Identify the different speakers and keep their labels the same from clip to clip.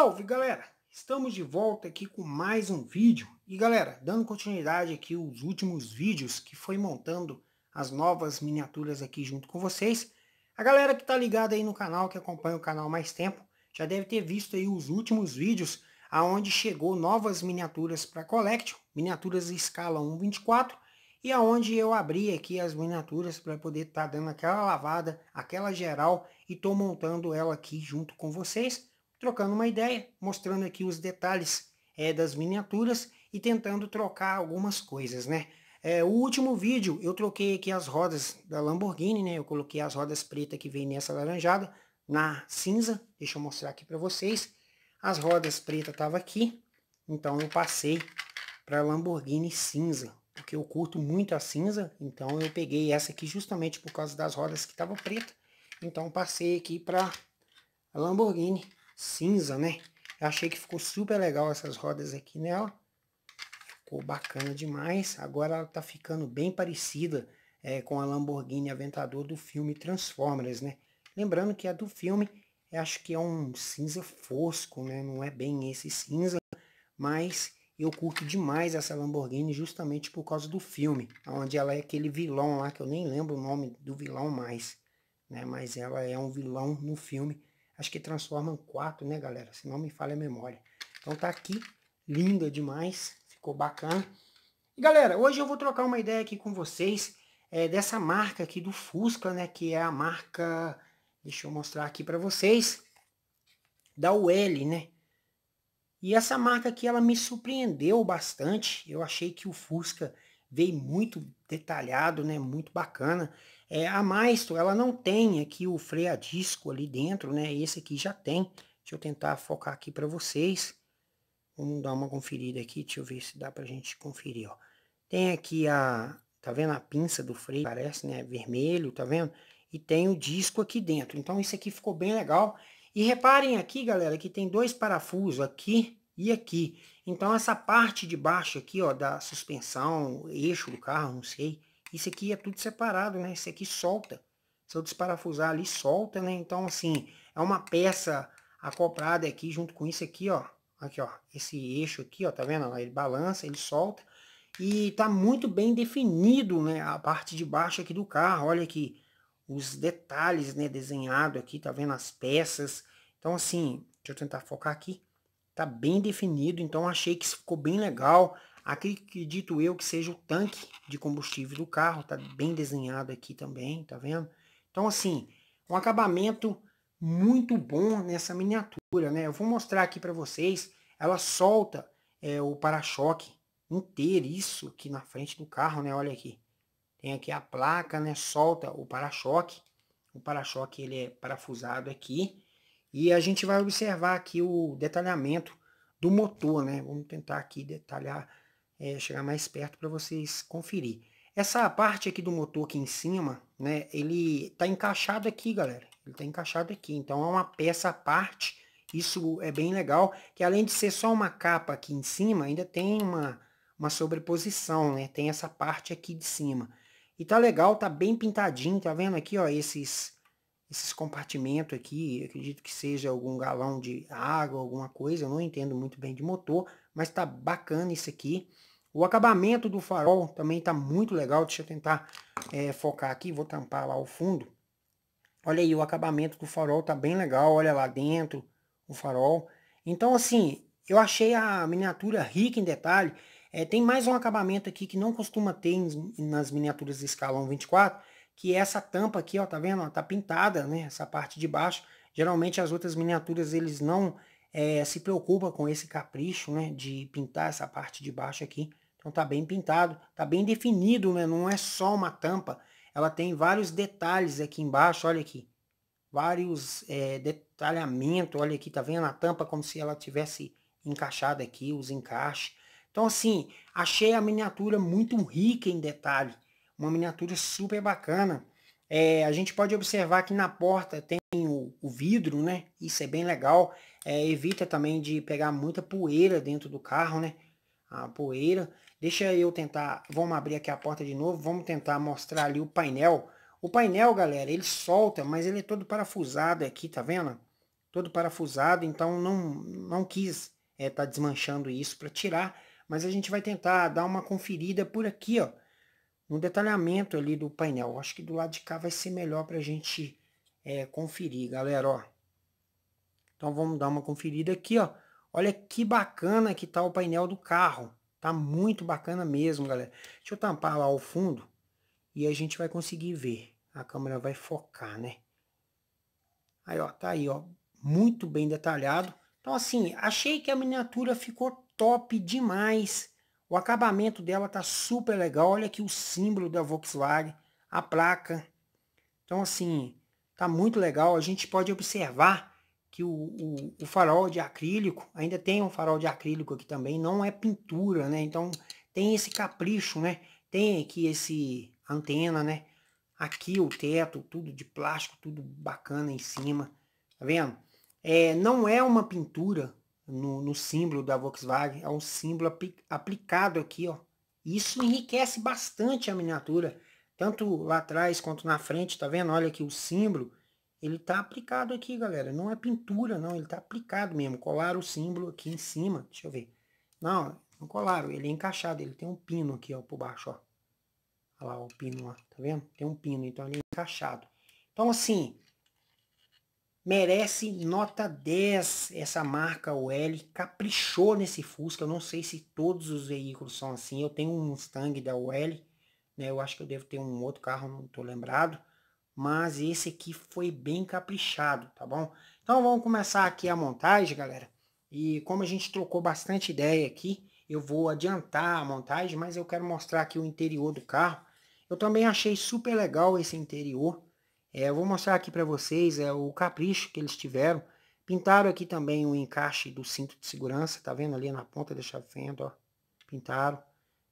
Speaker 1: Salve galera! Estamos de volta aqui com mais um vídeo. E galera, dando continuidade aqui os últimos vídeos que foi montando as novas miniaturas aqui junto com vocês. A galera que tá ligada aí no canal, que acompanha o canal mais tempo, já deve ter visto aí os últimos vídeos aonde chegou novas miniaturas para Collection, miniaturas escala 1.24 e aonde eu abri aqui as miniaturas para poder estar tá dando aquela lavada, aquela geral e tô montando ela aqui junto com vocês trocando uma ideia, mostrando aqui os detalhes é, das miniaturas e tentando trocar algumas coisas, né? É, o último vídeo eu troquei aqui as rodas da Lamborghini, né? Eu coloquei as rodas pretas que vem nessa laranjada na cinza. Deixa eu mostrar aqui para vocês. As rodas pretas estavam aqui, então eu passei para Lamborghini cinza, porque eu curto muito a cinza, então eu peguei essa aqui justamente por causa das rodas que estavam preta. Então passei aqui para Lamborghini cinza, né? Eu achei que ficou super legal essas rodas aqui nela. Ficou bacana demais. Agora ela tá ficando bem parecida é, com a Lamborghini Aventador do filme Transformers, né? Lembrando que a do filme, acho que é um cinza fosco, né? Não é bem esse cinza, mas eu curto demais essa Lamborghini justamente por causa do filme, onde ela é aquele vilão lá, que eu nem lembro o nome do vilão mais, né? Mas ela é um vilão no filme acho que transformam quatro, né, galera? Se não me falha a memória. Então tá aqui, linda demais, ficou bacana. E galera, hoje eu vou trocar uma ideia aqui com vocês é, dessa marca aqui do Fusca, né? Que é a marca, deixa eu mostrar aqui para vocês, da UL, né? E essa marca aqui, ela me surpreendeu bastante. Eu achei que o Fusca veio muito detalhado, né? Muito bacana. É, a Maestro, ela não tem aqui o freio a disco ali dentro, né? Esse aqui já tem. Deixa eu tentar focar aqui para vocês. Vamos dar uma conferida aqui, deixa eu ver se dá pra gente conferir, ó. Tem aqui a, tá vendo a pinça do freio, parece, né, vermelho, tá vendo? E tem o disco aqui dentro. Então isso aqui ficou bem legal. E reparem aqui, galera, que tem dois parafusos aqui e aqui. Então essa parte de baixo aqui, ó, da suspensão, eixo do carro, não sei, isso aqui é tudo separado, né? Isso aqui solta. Se eu desparafusar ali, solta, né? Então, assim, é uma peça acoplada aqui junto com isso aqui, ó. Aqui, ó. Esse eixo aqui, ó. Tá vendo? Ele balança, ele solta. E tá muito bem definido, né? A parte de baixo aqui do carro. Olha aqui os detalhes, né? Desenhado aqui, tá vendo? As peças. Então, assim, deixa eu tentar focar aqui. Tá bem definido, então achei que ficou bem legal. Aqui acredito eu que seja o tanque de combustível do carro, tá bem desenhado aqui também, tá vendo? Então assim, um acabamento muito bom nessa miniatura, né? Eu vou mostrar aqui para vocês, ela solta é, o para-choque inteiro, isso aqui na frente do carro, né? Olha aqui, tem aqui a placa, né? Solta o para-choque, o para-choque ele é parafusado aqui, e a gente vai observar aqui o detalhamento do motor, né? Vamos tentar aqui detalhar é, chegar mais perto para vocês conferir. Essa parte aqui do motor aqui em cima, né, ele tá encaixado aqui, galera. Ele tá encaixado aqui, então é uma peça à parte. Isso é bem legal, que além de ser só uma capa aqui em cima, ainda tem uma, uma sobreposição, né? Tem essa parte aqui de cima. E tá legal, tá bem pintadinho, tá vendo aqui, ó, esses, esses compartimentos aqui. Acredito que seja algum galão de água, alguma coisa, eu não entendo muito bem de motor, mas tá bacana isso aqui. O acabamento do farol também está muito legal. Deixa eu tentar é, focar aqui. Vou tampar lá o fundo. Olha aí, o acabamento do farol tá bem legal. Olha lá dentro o farol. Então, assim, eu achei a miniatura rica em detalhe. É, tem mais um acabamento aqui que não costuma ter em, nas miniaturas de escala 124, que é essa tampa aqui, ó, tá vendo? tá pintada, né? Essa parte de baixo. Geralmente as outras miniaturas eles não é, se preocupam com esse capricho, né? De pintar essa parte de baixo aqui. Então tá bem pintado, tá bem definido, né? não é só uma tampa. Ela tem vários detalhes aqui embaixo, olha aqui. Vários é, detalhamento, olha aqui, tá vendo a tampa como se ela tivesse encaixada aqui, os encaixes. Então assim, achei a miniatura muito rica em detalhe. Uma miniatura super bacana. É, a gente pode observar que na porta tem o, o vidro, né? Isso é bem legal. É, evita também de pegar muita poeira dentro do carro, né? A poeira. Deixa eu tentar, vamos abrir aqui a porta de novo, vamos tentar mostrar ali o painel. O painel, galera, ele solta, mas ele é todo parafusado aqui, tá vendo? Todo parafusado, então não, não quis é, tá desmanchando isso para tirar. Mas a gente vai tentar dar uma conferida por aqui, ó, no detalhamento ali do painel. Acho que do lado de cá vai ser melhor para a gente é, conferir, galera, ó. Então vamos dar uma conferida aqui, ó. Olha que bacana que tá o painel do carro. Tá muito bacana mesmo, galera. Deixa eu tampar lá o fundo e a gente vai conseguir ver. A câmera vai focar, né? Aí, ó, tá aí, ó. Muito bem detalhado. Então, assim, achei que a miniatura ficou top demais. O acabamento dela tá super legal. Olha aqui o símbolo da Volkswagen, a placa. Então, assim, tá muito legal. A gente pode observar aqui o, o, o, farol de acrílico, ainda tem um farol de acrílico aqui também, não é pintura, né? Então tem esse capricho, né? Tem aqui esse antena, né? Aqui o teto, tudo de plástico, tudo bacana em cima, tá vendo? É, não é uma pintura no, no símbolo da Volkswagen, é um símbolo aplicado aqui, ó. Isso enriquece bastante a miniatura, tanto lá atrás quanto na frente, tá vendo? Olha aqui o símbolo, ele tá aplicado aqui, galera. Não é pintura, não. Ele tá aplicado mesmo. Colaram o símbolo aqui em cima. Deixa eu ver. Não, não colaram. Ele é encaixado. Ele tem um pino aqui, ó, por baixo, ó. Olha lá, o pino lá. Tá vendo? Tem um pino, então ele é encaixado. Então, assim, merece nota 10 essa marca UL caprichou nesse Fusca, eu não sei se todos os veículos são assim, eu tenho um Mustang da UL né, eu acho que eu devo ter um outro carro, não tô lembrado, mas esse aqui foi bem caprichado, tá bom? Então vamos começar aqui a montagem, galera. E como a gente trocou bastante ideia aqui, eu vou adiantar a montagem, mas eu quero mostrar aqui o interior do carro. Eu também achei super legal esse interior. É, eu vou mostrar aqui para vocês é, o capricho que eles tiveram. Pintaram aqui também o encaixe do cinto de segurança, tá vendo ali na ponta da chavenda, ó. Pintaram.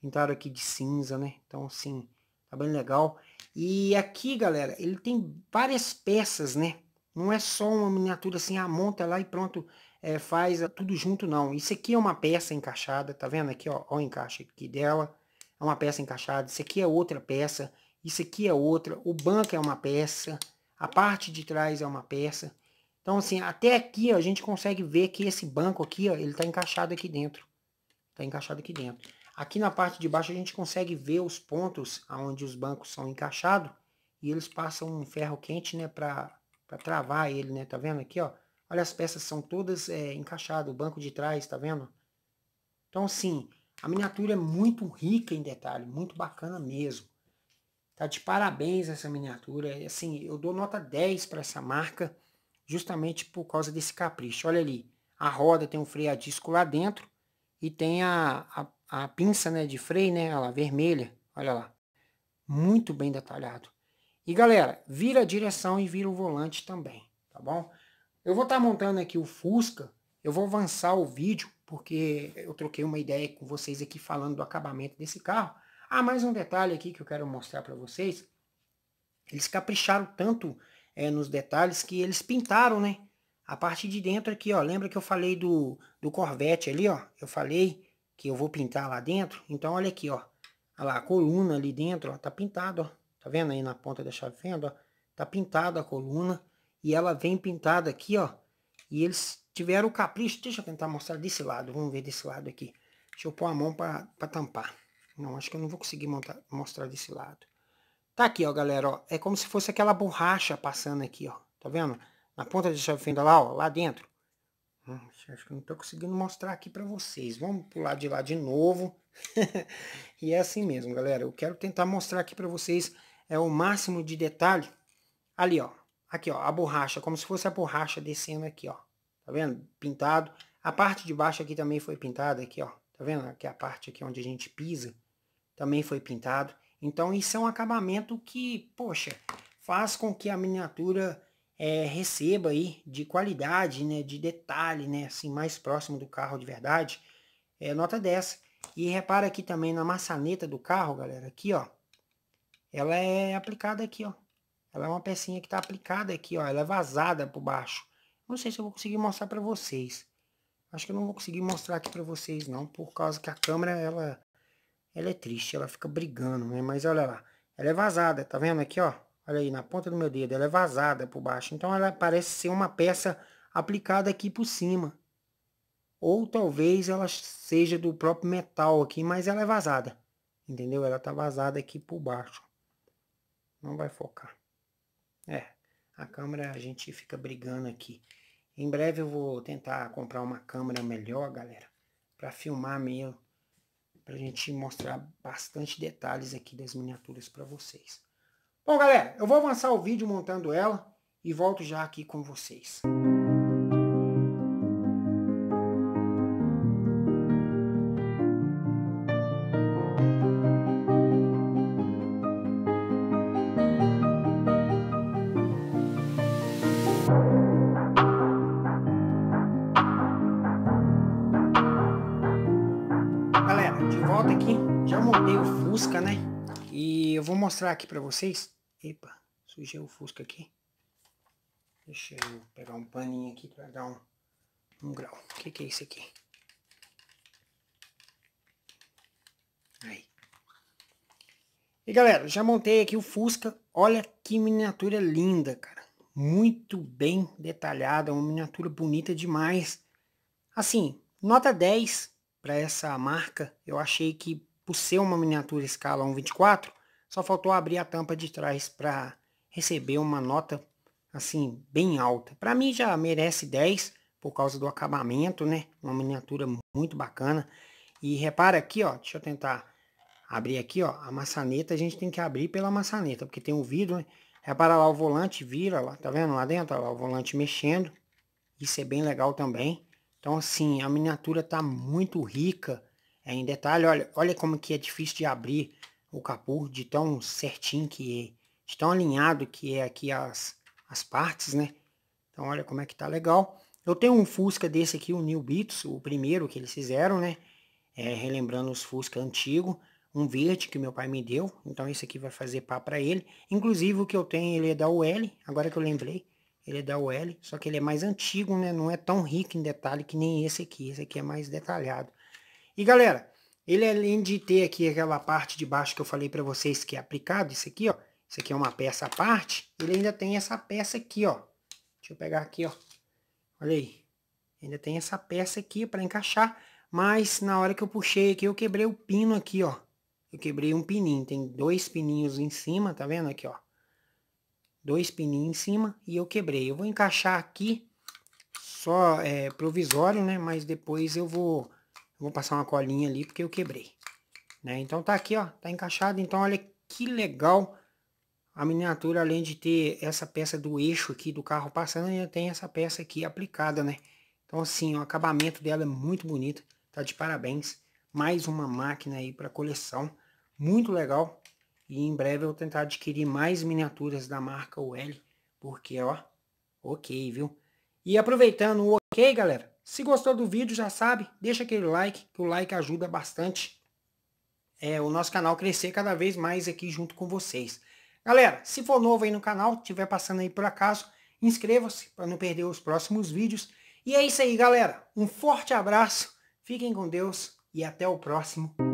Speaker 1: Pintaram aqui de cinza, né? Então, assim, tá bem legal. E aqui, galera, ele tem várias peças, né? Não é só uma miniatura assim, a ah, monta lá e pronto, é, faz tudo junto, não. Isso aqui é uma peça encaixada, tá vendo aqui, ó, ó o encaixe aqui dela. É uma peça encaixada, isso aqui é outra peça, isso aqui é outra, o banco é uma peça, a parte de trás é uma peça. Então, assim, até aqui ó, a gente consegue ver que esse banco aqui, ó, ele tá encaixado aqui dentro. Tá encaixado aqui dentro. Aqui na parte de baixo a gente consegue ver os pontos onde os bancos são encaixados e eles passam um ferro quente, né, para travar ele, né, tá vendo aqui, ó. Olha, as peças são todas é, encaixadas, o banco de trás, tá vendo? Então, assim, a miniatura é muito rica em detalhe, muito bacana mesmo. Tá de parabéns essa miniatura, assim, eu dou nota 10 para essa marca, justamente por causa desse capricho. Olha ali, a roda tem um freio a disco lá dentro e tem a, a a pinça né, de freio, né, ela vermelha, olha lá, muito bem detalhado. E galera, vira a direção e vira o volante também, tá bom? Eu vou estar tá montando aqui o Fusca, eu vou avançar o vídeo, porque eu troquei uma ideia com vocês aqui falando do acabamento desse carro. Ah, mais um detalhe aqui que eu quero mostrar para vocês. Eles capricharam tanto é, nos detalhes que eles pintaram, né? A parte de dentro aqui, ó, lembra que eu falei do, do Corvette ali, ó? Eu falei que eu vou pintar lá dentro. Então, olha aqui, ó. Olha lá, a coluna ali dentro, ó, tá pintado, ó. Tá vendo aí na ponta da chave vendo, ó? Tá pintada a coluna. E ela vem pintada aqui, ó. E eles tiveram o capricho. Deixa eu tentar mostrar desse lado. Vamos ver desse lado aqui. Deixa eu pôr a mão para tampar. Não, acho que eu não vou conseguir montar, mostrar desse lado. Tá aqui, ó, galera, ó. É como se fosse aquela borracha passando aqui, ó. Tá vendo? Na ponta da chave fenda lá, ó, lá dentro. Acho que não estou conseguindo mostrar aqui para vocês. Vamos pular de lá de novo. e é assim mesmo, galera. Eu quero tentar mostrar aqui para vocês é o máximo de detalhe. Ali, ó. Aqui, ó. A borracha, como se fosse a borracha descendo aqui, ó. Tá vendo? Pintado. A parte de baixo aqui também foi pintada aqui, ó. Tá vendo? Aqui a parte aqui onde a gente pisa também foi pintado. Então, isso é um acabamento que, poxa, faz com que a miniatura é, receba aí de qualidade, né, de detalhe, né, assim, mais próximo do carro de verdade, é nota dessa. E repara aqui também na maçaneta do carro, galera, aqui, ó, ela é aplicada aqui, ó. Ela é uma pecinha que tá aplicada aqui, ó, ela é vazada por baixo. Não sei se eu vou conseguir mostrar para vocês. Acho que eu não vou conseguir mostrar aqui para vocês, não, por causa que a câmera, ela, ela é triste, ela fica brigando, né, mas olha lá, ela é vazada, tá vendo aqui, ó. Olha aí, na ponta do meu dedo. Ela é vazada por baixo. Então ela parece ser uma peça aplicada aqui por cima. Ou talvez ela seja do próprio metal aqui, mas ela é vazada. Entendeu? Ela tá vazada aqui por baixo. Não vai focar. É, a câmera a gente fica brigando aqui. Em breve eu vou tentar comprar uma câmera melhor, galera. para filmar meio. Pra gente mostrar bastante detalhes aqui das miniaturas para vocês. Bom, galera, eu vou avançar o vídeo montando ela e volto já aqui com vocês. Galera, de volta aqui, já montei o Fusca, né? eu vou mostrar aqui para vocês. Epa, sujei o fusca aqui. Deixa eu pegar um paninho aqui para dar um, um grau. O que, que é isso aqui? Aí. E galera, já montei aqui o Fusca. Olha que miniatura linda, cara. Muito bem detalhada, uma miniatura bonita demais. Assim, nota 10 para essa marca. Eu achei que por ser uma miniatura escala 1.24, só faltou abrir a tampa de trás para receber uma nota assim bem alta. Para mim já merece 10 por causa do acabamento, né? Uma miniatura muito bacana. E repara aqui, ó, deixa eu tentar abrir aqui, ó, a maçaneta, a gente tem que abrir pela maçaneta, porque tem um vidro, né? Repara lá o volante, vira lá, tá vendo lá dentro, lá o volante mexendo. Isso é bem legal também. Então assim, a miniatura tá muito rica é, em detalhe. Olha, olha como que é difícil de abrir o capô, de tão certinho que é, de tão alinhado que é aqui as, as partes, né? Então olha como é que tá legal. Eu tenho um Fusca desse aqui, o New Beats, o primeiro que eles fizeram, né? É, relembrando os Fusca antigo, um verde que meu pai me deu, então esse aqui vai fazer pá para ele. Inclusive o que eu tenho ele é da UL, agora que eu lembrei, ele é da UL, só que ele é mais antigo, né? Não é tão rico em detalhe que nem esse aqui, esse aqui é mais detalhado. E galera, ele além de ter aqui aquela parte de baixo que eu falei para vocês que é aplicado, isso aqui, ó. Isso aqui é uma peça à parte, ele ainda tem essa peça aqui, ó. Deixa eu pegar aqui, ó. Olha aí. Ainda tem essa peça aqui para encaixar, mas na hora que eu puxei aqui, eu quebrei o pino aqui, ó. Eu quebrei um pininho, tem dois pininhos em cima, tá vendo aqui, ó. Dois pininhos em cima e eu quebrei. Eu vou encaixar aqui, só é, provisório, né, mas depois eu vou Vou passar uma colinha ali porque eu quebrei. Né? Então tá aqui, ó, tá encaixado. Então olha que legal a miniatura, além de ter essa peça do eixo aqui do carro passando, ainda tem essa peça aqui aplicada, né? Então assim, o acabamento dela é muito bonito, tá de parabéns. Mais uma máquina aí para coleção, muito legal. E em breve eu vou tentar adquirir mais miniaturas da marca UL, porque ó, ok, viu? E aproveitando o ok, galera, se gostou do vídeo, já sabe, deixa aquele like, que o like ajuda bastante é, o nosso canal crescer cada vez mais aqui junto com vocês. Galera, se for novo aí no canal, estiver passando aí por acaso, inscreva-se para não perder os próximos vídeos. E é isso aí, galera. Um forte abraço, fiquem com Deus e até o próximo